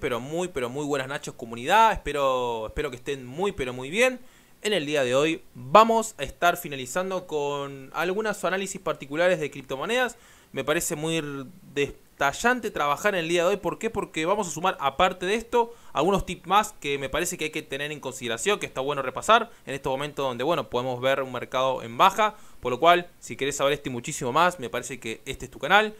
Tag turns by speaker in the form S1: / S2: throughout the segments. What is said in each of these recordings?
S1: pero muy, pero muy buenas noches comunidad. Espero, espero que estén muy, pero muy bien. En el día de hoy vamos a estar finalizando con algunos análisis particulares de criptomonedas. Me parece muy detallante trabajar en el día de hoy. ¿Por qué? Porque vamos a sumar, aparte de esto, algunos tips más que me parece que hay que tener en consideración, que está bueno repasar en estos momentos donde, bueno, podemos ver un mercado en baja. Por lo cual, si querés saber este muchísimo más, me parece que este es tu canal.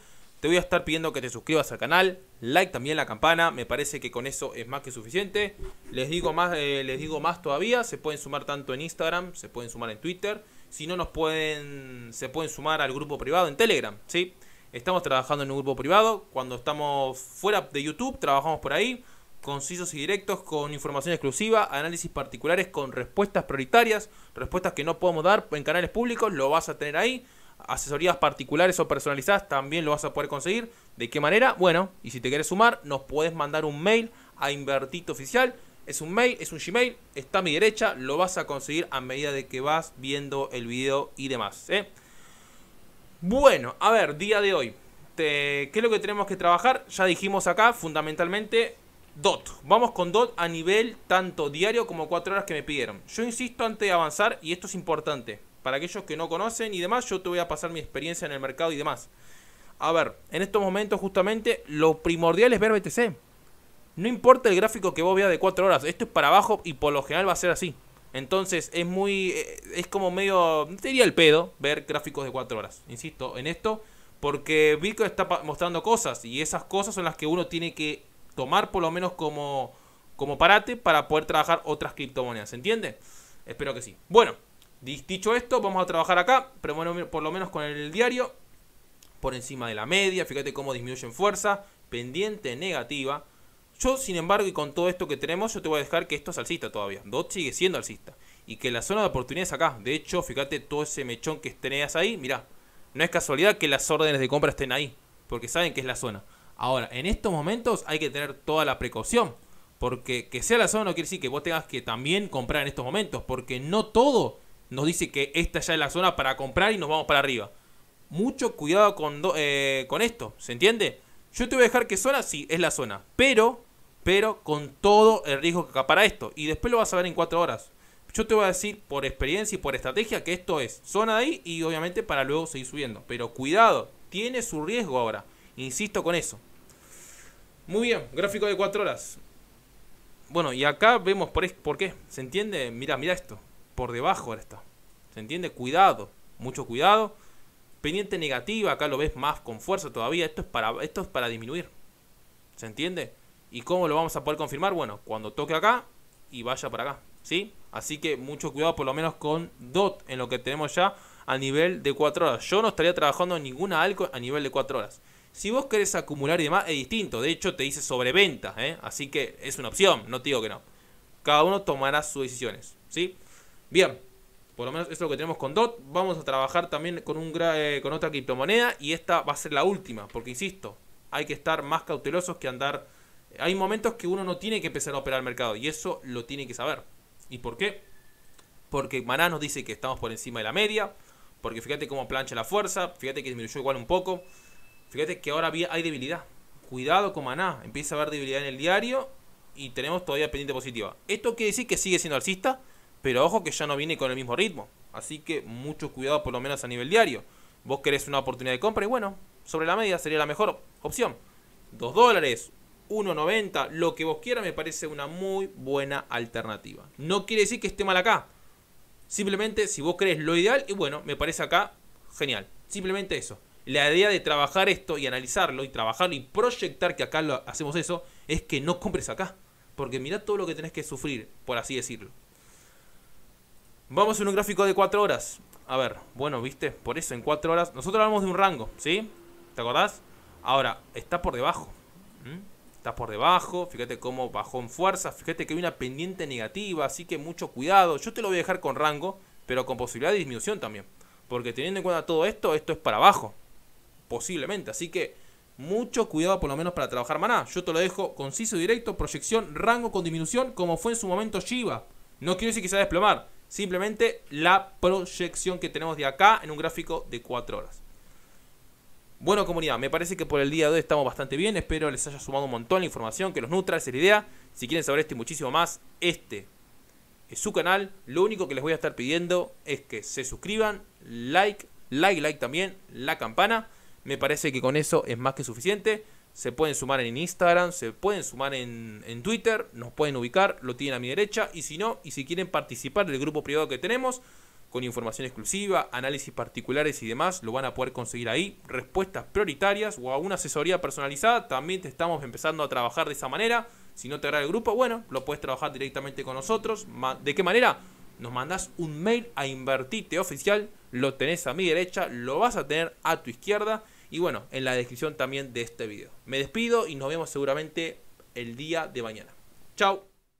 S1: Te voy a estar pidiendo que te suscribas al canal, like también la campana, me parece que con eso es más que suficiente. Les digo más, eh, les digo más todavía, se pueden sumar tanto en Instagram, se pueden sumar en Twitter, si no nos pueden, se pueden sumar al grupo privado en Telegram, ¿sí? Estamos trabajando en un grupo privado, cuando estamos fuera de YouTube trabajamos por ahí, concisos y directos con información exclusiva, análisis particulares con respuestas prioritarias, respuestas que no podemos dar en canales públicos, lo vas a tener ahí asesorías particulares o personalizadas también lo vas a poder conseguir. ¿De qué manera? Bueno, y si te quieres sumar, nos puedes mandar un mail a Invertito Oficial. Es un mail, es un Gmail, está a mi derecha, lo vas a conseguir a medida de que vas viendo el video y demás. ¿eh? Bueno, a ver, día de hoy. ¿Qué es lo que tenemos que trabajar? Ya dijimos acá, fundamentalmente, DOT. Vamos con DOT a nivel tanto diario como 4 horas que me pidieron. Yo insisto antes de avanzar, y esto es importante para aquellos que no conocen y demás, yo te voy a pasar mi experiencia en el mercado y demás. A ver, en estos momentos justamente lo primordial es ver BTC. No importa el gráfico que vos veas de 4 horas, esto es para abajo y por lo general va a ser así. Entonces es muy, eh, es como medio, Sería el pedo ver gráficos de 4 horas, insisto, en esto, porque Bitcoin está mostrando cosas y esas cosas son las que uno tiene que tomar por lo menos como, como parate para poder trabajar otras criptomonedas, ¿se entiende? Espero que sí. Bueno, Dicho esto, vamos a trabajar acá, pero bueno, por lo menos con el diario, por encima de la media, fíjate cómo disminuye en fuerza, pendiente negativa. Yo, sin embargo, y con todo esto que tenemos, yo te voy a dejar que esto es alcista todavía. DOT sigue siendo alcista. Y que la zona de oportunidad es acá. De hecho, fíjate todo ese mechón que tenías ahí. mira no es casualidad que las órdenes de compra estén ahí. Porque saben que es la zona. Ahora, en estos momentos hay que tener toda la precaución. Porque que sea la zona no quiere decir que vos tengas que también comprar en estos momentos. Porque no todo nos dice que esta ya es la zona para comprar y nos vamos para arriba. Mucho cuidado con, eh, con esto, ¿se entiende? Yo te voy a dejar que zona, sí, es la zona, pero, pero con todo el riesgo que acapara esto. Y después lo vas a ver en 4 horas. Yo te voy a decir por experiencia y por estrategia que esto es zona de ahí y obviamente para luego seguir subiendo. Pero cuidado, tiene su riesgo ahora. Insisto con eso. Muy bien, gráfico de 4 horas. Bueno, y acá vemos por, por qué. ¿Se entiende? Mira, mira esto por debajo ahora está. ¿Se entiende? Cuidado, mucho cuidado. Pendiente negativa, acá lo ves más con fuerza todavía. Esto es para, esto es para disminuir. ¿Se entiende? ¿Y cómo lo vamos a poder confirmar? Bueno, cuando toque acá y vaya para acá. ¿Sí? Así que mucho cuidado por lo menos con DOT en lo que tenemos ya a nivel de 4 horas. Yo no estaría trabajando en ninguna algo a nivel de 4 horas. Si vos querés acumular y demás, es distinto. De hecho, te dice sobreventa. ¿eh? Así que es una opción. No te digo que no. Cada uno tomará sus decisiones. ¿Sí? Bien, por lo menos eso es lo que tenemos con DOT. Vamos a trabajar también con, un eh, con otra criptomoneda y esta va a ser la última, porque insisto, hay que estar más cautelosos que andar. Eh, hay momentos que uno no tiene que empezar a operar el mercado y eso lo tiene que saber. ¿Y por qué? Porque Maná nos dice que estamos por encima de la media, porque fíjate cómo plancha la fuerza, fíjate que disminuyó igual un poco, fíjate que ahora hay debilidad. Cuidado con Maná, empieza a haber debilidad en el diario y tenemos todavía pendiente positiva. Esto quiere decir que sigue siendo alcista pero ojo que ya no viene con el mismo ritmo. Así que mucho cuidado por lo menos a nivel diario. Vos querés una oportunidad de compra y bueno, sobre la media sería la mejor opción. 2 dólares, 1.90, lo que vos quieras me parece una muy buena alternativa. No quiere decir que esté mal acá. Simplemente si vos querés lo ideal y bueno, me parece acá genial. Simplemente eso. La idea de trabajar esto y analizarlo y trabajarlo y proyectar que acá lo hacemos eso es que no compres acá. Porque mirá todo lo que tenés que sufrir, por así decirlo. Vamos en un gráfico de 4 horas. A ver, bueno, viste, por eso en 4 horas. Nosotros hablamos de un rango, ¿sí? ¿Te acordás? Ahora, está por debajo. Está por debajo. Fíjate cómo bajó en fuerza. Fíjate que hay una pendiente negativa. Así que mucho cuidado. Yo te lo voy a dejar con rango, pero con posibilidad de disminución también. Porque teniendo en cuenta todo esto, esto es para abajo. Posiblemente. Así que mucho cuidado por lo menos para trabajar maná. Yo te lo dejo conciso, directo, proyección, rango con disminución, como fue en su momento Shiva. No quiero decir que se va a desplomar simplemente la proyección que tenemos de acá en un gráfico de 4 horas. Bueno comunidad, me parece que por el día de hoy estamos bastante bien, espero les haya sumado un montón la información, que los nutra, esa es la idea. Si quieren saber esto y muchísimo más, este es su canal. Lo único que les voy a estar pidiendo es que se suscriban, like, like, like también, la campana. Me parece que con eso es más que suficiente se pueden sumar en Instagram, se pueden sumar en, Twitter, nos pueden ubicar, lo tienen a mi derecha, y si no, y si quieren participar del grupo privado que tenemos, con información exclusiva, análisis particulares y demás, lo van a poder conseguir ahí, respuestas prioritarias o alguna asesoría personalizada, también te estamos empezando a trabajar de esa manera, si no te agrada el grupo, bueno, lo puedes trabajar directamente con nosotros, ¿de qué manera? Nos mandas un mail a invertite oficial, lo tenés a mi derecha, lo vas a tener a tu izquierda, y bueno, en la descripción también de este video. Me despido y nos vemos seguramente el día de mañana. Chao.